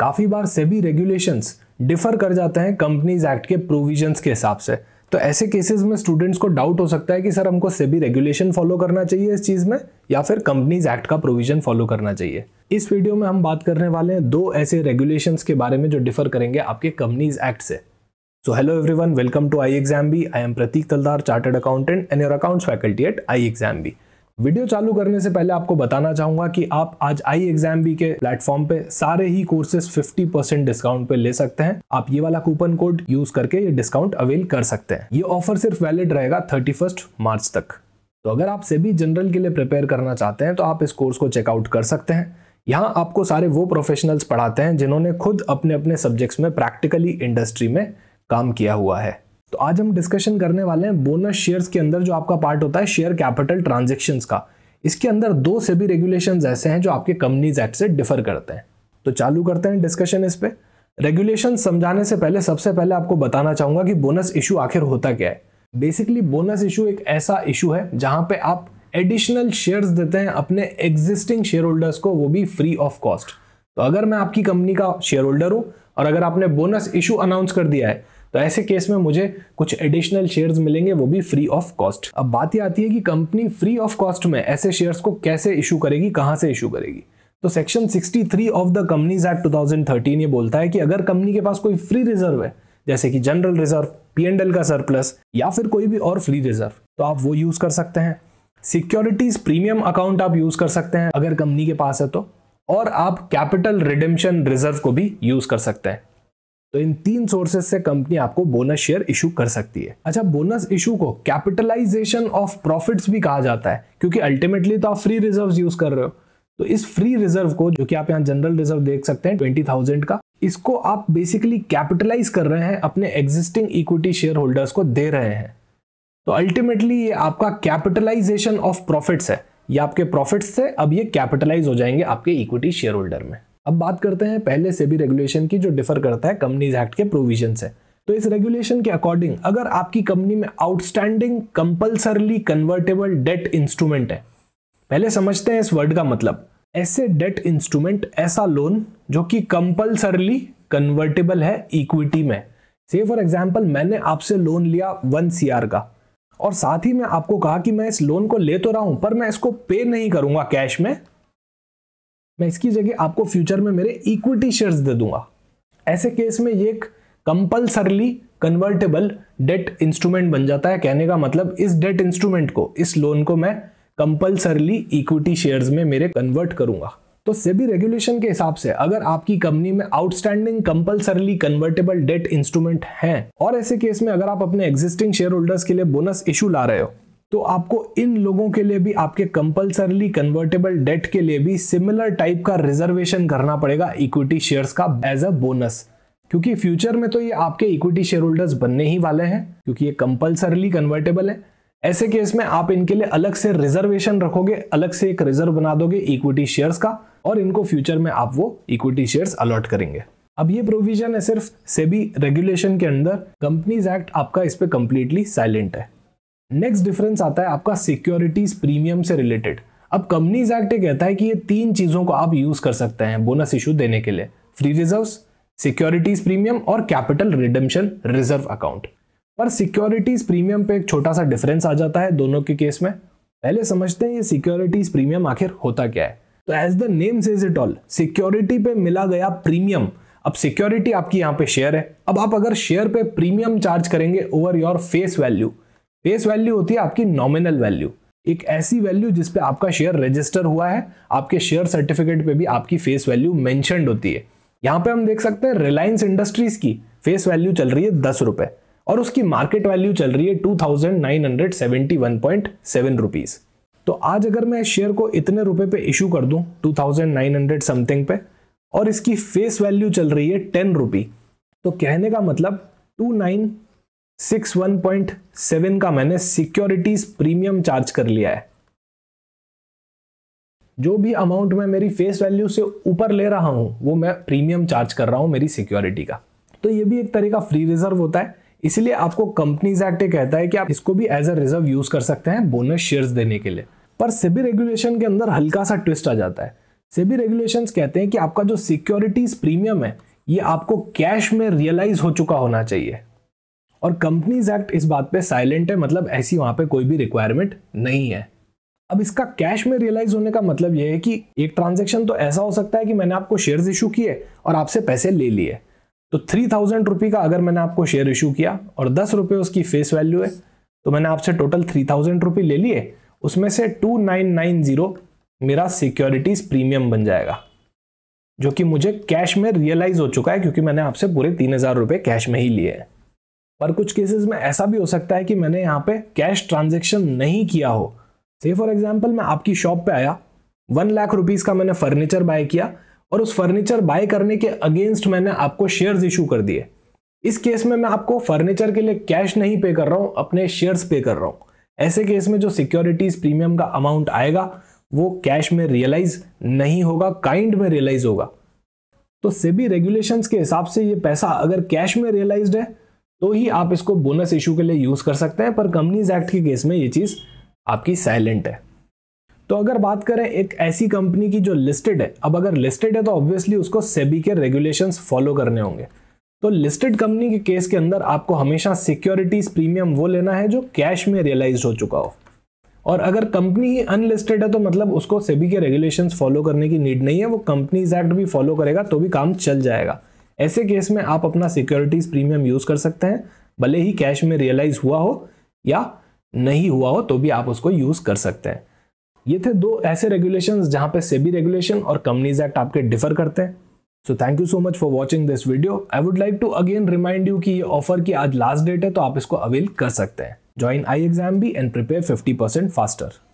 काफ़ी बार SEBI regulations differ कर जाते हैं कंपनीज एक्ट के प्रोविजंस के हिसाब से तो ऐसे केसेस में स्टूडेंट्स को डाउट हो सकता है कि सर हमको सेबी रेगुलेशन फॉलो करना चाहिए इस चीज़ में या फिर कंपनीज एक्ट का प्रोविजन फॉलो करना चाहिए इस वीडियो में हम बात करने वाले हैं दो ऐसे रेगुलेशन के बारे में जो डिफर करेंगे आपके कंपनीज एक्ट से so hello everyone welcome to I exam B I am Pratik Taldar chartered accountant and your accounts faculty at I exam B video चालू करने से पहले आपको बताना चाहूंगा कि आप आज आई एग्जाम बी के प्लेटफॉर्म पे सारे ही कोर्सेज 50 परसेंट डिस्काउंट पे ले सकते हैं आप ये वाला कूपन कोड यूज करके ये डिस्काउंट अवेल कर सकते हैं ये ऑफर सिर्फ वैलिड रहेगा थर्टी मार्च तक तो अगर आप सभी जनरल के लिए प्रिपेयर करना चाहते हैं तो आप इस कोर्स को चेकआउट कर सकते हैं यहाँ आपको सारे वो प्रोफेशनल्स पढ़ाते हैं जिन्होंने खुद अपने अपने सब्जेक्ट्स में प्रैक्टिकली इंडस्ट्री में काम किया हुआ है तो आज हम डिस्कशन करने वाले हैं बोनस शेयर्स के अंदर जो आपका पार्ट होता है शेयर कैपिटल ट्रांजेक्शन्स का इसके अंदर दो से भी रेगुलेशन ऐसे हैं जो आपके कंपनीज एक्ट से डिफर करते हैं तो चालू करते हैं डिस्कशन इस पर रेगुलेशन समझाने से पहले सबसे पहले आपको बताना चाहूंगा कि बोनस इशू आखिर होता क्या है बेसिकली बोनस इशू एक ऐसा इशू है जहां पे आप एडिशनल शेयर्स देते हैं अपने एग्जिस्टिंग शेयर होल्डर्स को वो भी फ्री ऑफ कॉस्ट तो अगर मैं आपकी कंपनी का शेयर होल्डर हूं और अगर आपने बोनस इशू अनाउंस कर दिया है तो ऐसे केस में मुझे कुछ एडिशनल शेयर्स मिलेंगे वो भी फ्री ऑफ कॉस्ट अब बात यह आती है कि कंपनी फ्री ऑफ कॉस्ट में ऐसे शेयर्स को कैसे इशू करेगी कहाँ से इशू करेगी तो section 63 of the companies act 2013 ये बोलता है कि अगर कंपनी के पास कोई फ्री रिजर्व है जैसे कि जनरल रिजर्व पीएनडल का सरप्लस या फिर कोई भी और फ्री रिजर्व तो आप वो यूज कर सकते हैं सिक्योरिटीज प्रीमियम अकाउंट आप यूज कर सकते हैं अगर कंपनी के पास है तो और आप कैपिटल रिडेम्शन रिजर्व को भी यूज कर सकते हैं तो इन तीन सोर्सेस से कंपनी आपको बोनस शेयर इशू कर सकती है अच्छा बोनस इशू को कैपिटलाइजेशन ऑफ प्रॉफिट्स भी कहा जाता है क्योंकि अल्टीमेटली तो आप फ्री रिजर्व यूज कर रहे हो तो इस फ्री रिजर्व को जो कि आप यहाँ जनरल रिजर्व देख सकते हैं ट्वेंटी थाउजेंड का इसको आप बेसिकली कैपिटलाइज कर रहे हैं अपने एग्जिस्टिंग इक्विटी शेयर होल्डर्स को दे रहे हैं तो अल्टीमेटली ये आपका कैपिटलाइजेशन ऑफ प्रॉफिट्स है ये आपके प्रॉफिट्स से अब ये कैपिटलाइज हो जाएंगे आपके इक्विटी शेयर होल्डर में अब बात करते हैं पहले से भी रेगुलेशन की जो डिफर करता है कंपनीज एक्ट के प्रोविजन से तो इस रेगुलेशन के अकॉर्डिंग अगर आपकी कंपनी में outstanding compulsorily convertible debt instrument है पहले समझते हैं इस वर्ड का मतलब ऐसे डेट इंस्ट्रूमेंट ऐसा लोन जो कि कंपल्सरली कन्वर्टेबल है इक्विटी में से फॉर एग्जाम्पल मैंने आपसे लोन लिया वन सी का और साथ ही मैं आपको कहा कि मैं इस लोन को ले तो रहा हूं पर मैं इसको पे नहीं करूंगा कैश में मैं इसकी जगह आपको फ्यूचर में मेरे इक्विटी शेयर्स दे दूंगा ऐसे केस में ये एक कंपल्सरली कन्वर्टेबल डेट इंस्ट्रूमेंट बन जाता है कहने का मतलब इस डेट इंस्ट्रूमेंट को इस लोन को मैं कंपल्सरली इक्विटी शेयर्स में मेरे कन्वर्ट करूंगा तो सेबी रेगुलेशन के हिसाब से अगर आपकी कंपनी में outstanding compulsorily convertible debt instrument है और ऐसे केस में अगर आप अपने एग्जिस्टिंग शेयर होल्डर्स के लिए बोनस इशू ला रहे हो तो आपको इन लोगों के लिए भी आपके कंपल्सरली कन्वर्टेबल डेट के लिए भी सिमिलर टाइप का रिजर्वेशन करना पड़ेगा इक्विटी शेयर्स का एज अ बोनस क्योंकि फ्यूचर में तो ये आपके इक्विटी शेयर होल्डर्स बनने ही वाले हैं क्योंकि ये कंपल्सरली कन्वर्टेबल है ऐसे केस में आप इनके लिए अलग से रिजर्वेशन रखोगे अलग से एक रिजर्व बना दोगे इक्विटी शेयर्स का और इनको फ्यूचर में आप वो इक्विटी शेयर्स अलॉट करेंगे अब ये प्रोविजन है सिर्फ सेबी रेगुलेशन के अंदर कंपनीज एक्ट आपका इस पर कंप्लीटली साइलेंट है नेक्स्ट डिफरेंस आता है आपका सिक्योरिटीज प्रीमियम से रिलेटेड अब कंपनीज एक्ट कहता है कि ये तीन चीजों को आप यूज कर सकते हैं बोनस इश्यू देने के लिए फ्री रिजर्व सिक्योरिटीज प्रीमियम और कैपिटल रिडम्शन रिजर्व अकाउंट पर सिक्योरिटीज प्रीमियम पे एक छोटा सा डिफरेंस आ जाता है दोनों के केस में पहले समझते हैं ये सिक्योरिटीज प्रीमियम आखिर होता क्या है तो as the name says it all security पे मिला गया प्रीमियम अब सिक्योरिटी आपकी यहाँ पे शेयर है अब आप अगर शेयर पे प्रीमियम चार्ज करेंगे over your face value face value होती है आपकी नॉमिनल वैल्यू एक ऐसी वैल्यू जिस पे आपका शेयर रजिस्टर हुआ है आपके शेयर सर्टिफिकेट पे भी आपकी फेस वैल्यू मैंशनड होती है यहाँ पे हम देख सकते हैं रिलायंस इंडस्ट्रीज की फेस वैल्यू चल रही है दस रुपए और उसकी मार्केट वैल्यू चल रही है two thousand nine hundred seventy one point seven rupees तो आज अगर मैं शेयर को इतने रुपए पे इशू कर दूं two thousand nine hundred something पे और इसकी फेस वैल्यू चल रही है टेन रुपी तो कहने का मतलब two nine six one point seven का मैंने सिक्योरिटीज प्रीमियम चार्ज कर लिया है जो भी अमाउंट मैं मेरी फेस वैल्यू से ऊपर ले रहा हूं वो मैं प्रीमियम चार्ज कर रहा हूं मेरी सिक्योरिटी का तो ये भी एक तरह का फ्री रिजर्व होता है इसलिए आपको कंपनीज एक्ट कहता है कि आप इसको भी एज अ रिजर्व यूज कर सकते हैं बोनस शेयर्स देने के लिए पर सेबी रेगुलेशन के अंदर हल्का सा ट्विस्ट आ जाता है सेबी रेगुलेशन कहते हैं कि आपका जो सिक्योरिटीज प्रीमियम है ये आपको कैश में रियलाइज हो चुका होना चाहिए और कंपनीज एक्ट इस बात पे साइलेंट है मतलब ऐसी वहां पे कोई भी रिक्वायरमेंट नहीं है अब इसका कैश में रियलाइज होने का मतलब यह है कि एक ट्रांजेक्शन तो ऐसा हो सकता है कि मैंने आपको शेयर इशू किए और आपसे पैसे ले लिए तो थ्री थाउजेंड रुपी का अगर मैंने आपको शेयर इशू किया और दस रुपये उसकी फेस वैल्यू है तो मैंने आपसे टोटल थ्री थाउजेंड रुपी ले लिए उसमें से टू नाइन नाइन जीरो मेरा सिक्योरिटीज प्रीमियम बन जाएगा जो कि मुझे कैश में रियलाइज हो चुका है क्योंकि मैंने आपसे पूरे तीन हजार रुपये कैश में ही लिए हैं पर कुछ केसेस में ऐसा भी हो सकता है कि मैंने यहाँ पे कैश ट्रांजेक्शन नहीं किया हो से फॉर एग्जाम्पल मैं आपकी शॉप पे आया वन लाख रुपीज़ का मैंने फर्नीचर बाय किया और उस फर्नीचर बाय करने के अगेंस्ट मैंने आपको शेयर्स इशू कर दिए इस केस में मैं आपको फर्नीचर के लिए कैश नहीं पे कर रहा हूँ अपने शेयर्स पे कर रहा हूँ ऐसे केस में जो सिक्योरिटीज प्रीमियम का अमाउंट आएगा वो कैश में रियलाइज नहीं होगा काइंड में रियलाइज होगा तो सेबी रेगुलेशंस के हिसाब से ये पैसा अगर कैश में रियलाइज्ड है तो ही आप इसको बोनस इशू के लिए यूज़ कर सकते हैं पर कंपनीज एक्ट के केस में ये चीज़ आपकी साइलेंट है तो अगर बात करें एक ऐसी कंपनी की जो लिस्टेड है अब अगर लिस्टेड है तो ऑब्वियसली उसको सेबी के रेगुलेशंस फॉलो करने होंगे तो लिस्टेड कंपनी के केस के अंदर आपको हमेशा सिक्योरिटीज प्रीमियम वो लेना है जो कैश में रियलाइज हो चुका हो और अगर कंपनी ही अनलिस्टेड है तो मतलब उसको सेबी के रेगुलेशंस फॉलो करने की नीड नहीं है वो कंपनीज एक्ट भी फॉलो करेगा तो भी काम चल जाएगा ऐसे केस में आप अपना सिक्योरिटीज प्रीमियम यूज कर सकते हैं भले ही कैश में रियलाइज हुआ हो या नहीं हुआ हो तो भी आप उसको यूज कर सकते हैं ये थे दो ऐसे रेगुलेशन जहां पे सेबी रेगुलेशन और कंपनीज एक्ट आपके डिफर करते हैं so thank you so much for watching this video I would like to again remind you कि ये ऑफर की आज लास्ट डेट है तो आप इसको अवेल कर सकते हैं join I exam B and prepare fifty percent faster